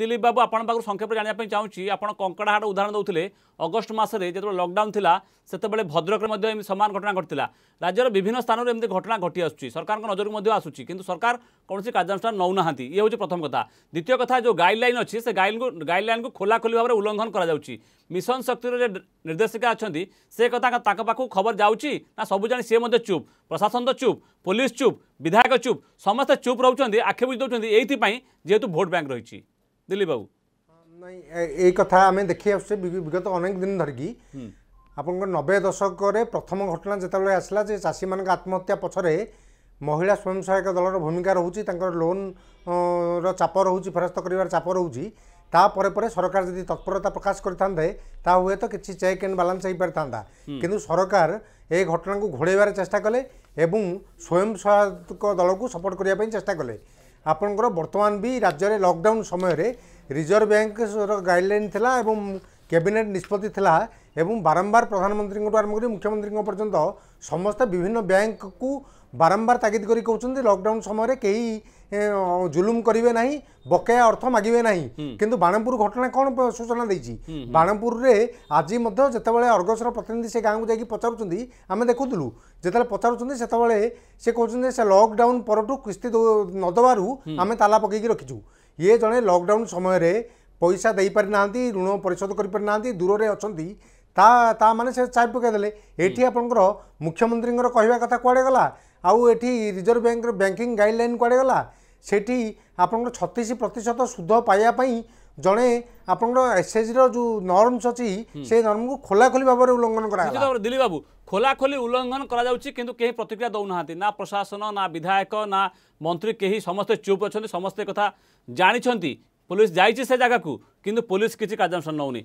দিলীপ বাবু আপনার পাখু সংক্ষেপে জাঁয়া চাহুছি আপনার কঙ্কড়াহাট উদাহরণ দেলে অগস্ট মাসে যেত লকডাউন লা সেতবে ভদ্রকরে এমনি সমান ঘটনা ঘটিলা রাজ্যের বিভিন্ন স্থানের এমনি ঘটনা ঘটি আসুচি সরকার নজরক আসুচি কিন্তু সরকার কৌশি কার্যানুষ্ঠান নৌ না ইয়ে হচ্ছে প্রথম কথা দ্বিতীয় কথা যে গাইডলাইন অছি সে গাইডলাইন খোলাখোলি ভাবে উল্লঙ্ঘন করা যাচ্ছে মিশন শক্তির যে নির্দেশিকা অনেক সে কথা তাঁর পাখু খবর যাচ্ছি না সবু জাঁ সি চুপ প্রশাসন তো চুপ পুলিশ চুপ বিধায়ক চুপ সমস্তে চুপ রুচার আখি বুঝি দেওয়া এইপাই যেহেতু ভোট ব্যাঙ্ক রয়েছে ଦିଲ୍ଲୀପ ବାବୁ ନାଇଁ ଏଇ କଥା ଆମେ ଦେଖି ଆସୁଛେ ବିଗତ ଅନେକ ଦିନ ଧରିକି ଆପଣଙ୍କ ନବେ ଦଶକରେ ପ୍ରଥମ ଘଟଣା ଯେତେବେଳେ ଆସିଲା ଯେ ଚାଷୀମାନଙ୍କ ଆତ୍ମହତ୍ୟା ପଛରେ ମହିଳା ସ୍ୱୟଂ ସହାୟକ ଦଳର ଭୂମିକା ରହୁଛି ତାଙ୍କର ଲୋନ୍ର ଚାପ ରହୁଛି ଫେରସ୍ତ କରିବାର ଚାପ ରହୁଛି ତାପରେ ପରେ ସରକାର ଯଦି ତତ୍ପରତା ପ୍ରକାଶ କରିଥାନ୍ତେ ତା ହୁଏତ କିଛି ଚେକ୍ ଆଣ୍ଡ ବାଲାନ୍ସ ହେଇପାରିଥାନ୍ତା କିନ୍ତୁ ସରକାର ଏ ଘଟଣାକୁ ଘୋଡ଼େଇବାର ଚେଷ୍ଟା କଲେ ଏବଂ ସ୍ୱୟଂ ସହାୟକ ଦଳକୁ ସପୋର୍ଟ କରିବା ପାଇଁ ଚେଷ୍ଟା କଲେ ଆପଣଙ୍କର ବର୍ତ୍ତମାନ ବି ରାଜ୍ୟରେ ଲକଡାଉନ୍ ସମୟରେ ରିଜର୍ଭ ବ୍ୟାଙ୍କର ଗାଇଡ଼ଲାଇନ୍ ଥିଲା ଏବଂ କ୍ୟାବିନେଟ୍ ନିଷ୍ପତ୍ତି ଥିଲା ଏବଂ ବାରମ୍ବାର ପ୍ରଧାନମନ୍ତ୍ରୀଙ୍କଠୁ ଆରମ୍ଭ କରି ମୁଖ୍ୟମନ୍ତ୍ରୀଙ୍କ ପର୍ଯ୍ୟନ୍ତ ସମସ୍ତେ ବିଭିନ୍ନ ବ୍ୟାଙ୍କକୁ ବାରମ୍ବାର ତାଗିଦ କରି କହୁଛନ୍ତି ଲକଡାଉନ୍ ସମୟରେ କେହି ଜୁଲୁମ କରିବେ ନାହିଁ ବକେୟା ଅର୍ଥ ମାଗିବେ ନାହିଁ କିନ୍ତୁ ବାଣପୁର ଘଟଣା କ'ଣ ସୂଚନା ଦେଇଛି ବାଣପୁରରେ ଆଜି ମଧ୍ୟ ଯେତେବେଳେ ଅର୍ଗସର ପ୍ରତିନିଧି ସେ ଗାଁକୁ ଯାଇକି ପଚାରୁଛନ୍ତି ଆମେ ଦେଖୁଥିଲୁ ଯେତେବେଳେ ପଚାରୁଛନ୍ତି ସେତେବେଳେ ସେ କହୁଛନ୍ତି ସେ ଲକଡାଉନ୍ ପରଠୁ କିସ୍ତି ନ ଦେବାରୁ ଆମେ ତାଲା ପକାଇକି ରଖିଛୁ ଇଏ ଜଣେ ଲକଡାଉନ୍ ସମୟରେ ପଇସା ଦେଇପାରିନାହାନ୍ତି ଋଣ ପରିଶୋଧ କରିପାରିନାହାନ୍ତି ଦୂରରେ ଅଛନ୍ତି ତା ତା ମାନେ ସେ ଚାପି ପକାଇଦେଲେ ଏଠି ଆପଣଙ୍କର ମୁଖ୍ୟମନ୍ତ୍ରୀଙ୍କର କହିବା କଥା କୁଆଡ଼େ ଗଲା ଆଉ ଏଠି ରିଜର୍ଭ ବ୍ୟାଙ୍କର ବ୍ୟାଙ୍କିଂ ଗାଇଡ଼ଲାଇନ୍ କୁଆଡ଼େ ଗଲା ସେଠି ଆପଣଙ୍କର ଛତିଶ ପ୍ରତିଶତ ସୁଧ ପାଇବା ପାଇଁ ଜଣେ ଆପଣଙ୍କର ଏସ୍ଏଚ୍ଜିର ଯେଉଁ ନର୍ମସ୍ ଅଛି ସେ ନର୍ମକୁ ଖୋଲାଖୋଲି ଭାବରେ ଉଲ୍ଲଙ୍ଘନ କରାଗଲା ଦିଲ୍ଲୀପ ବାବୁ খোলাখোলি উল্লঙ্ঘন করা যাচ্ছে কিন্তু কে প্রতিক্রিয়া দেউ না না প্রশাসন না বিধায়ক না মন্ত্রী কে সমস্ত চুপ অনেক সমস্ত কথা জাঁচান ପୋଲିସ ଯାଇଛି ସେ ଜାଗାକୁ କିନ୍ତୁ ପୋଲିସ କିଛି କାର୍ଯ୍ୟାନୁଷ୍ଠାନ ନେଉନି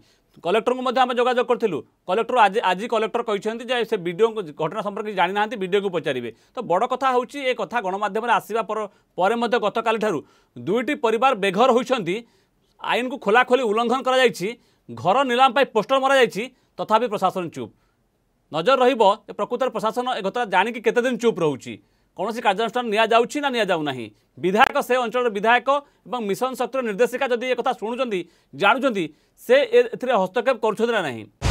କଲେକ୍ଟରଙ୍କୁ ମଧ୍ୟ ଆମେ ଯୋଗାଯୋଗ କରିଥିଲୁ କଲେକ୍ଟର ଆଜି ଆଜି କଲେକ୍ଟର କହିଛନ୍ତି ଯେ ସେ ଭିଡ଼ିଓଙ୍କୁ ଘଟଣା ସମ୍ପର୍କରେ ଜାଣିନାହାନ୍ତି ଭିଡ଼ିଓକୁ ପଚାରିବେ ତ ବଡ଼ କଥା ହେଉଛି ଏ କଥା ଗଣମାଧ୍ୟମରେ ଆସିବା ପରେ ମଧ୍ୟ ଗତକାଲିଠାରୁ ଦୁଇଟି ପରିବାର ବେଘର ହୋଇଛନ୍ତି ଆଇନକୁ ଖୋଲାଖୋଲି ଉଲ୍ଲଙ୍ଘନ କରାଯାଇଛି ଘର ନିଲାମ ପାଇଁ ପୋଷ୍ଟର ମରାଯାଇଛି ତଥାପି ପ୍ରଶାସନ ଚୁପ୍ ନଜର ରହିବ ଯେ ପ୍ରକୃତରେ ପ୍ରଶାସନ ଏ ଘଟଣା ଜାଣିକି କେତେଦିନ ଚୁପ୍ ରହୁଛି कौन कार्यानुषानी ना विधायक से अंचल विधायक और मिशन शक्ति निर्देशिका जदि एक शुणुंट जानुंस हस्तक्षेप करना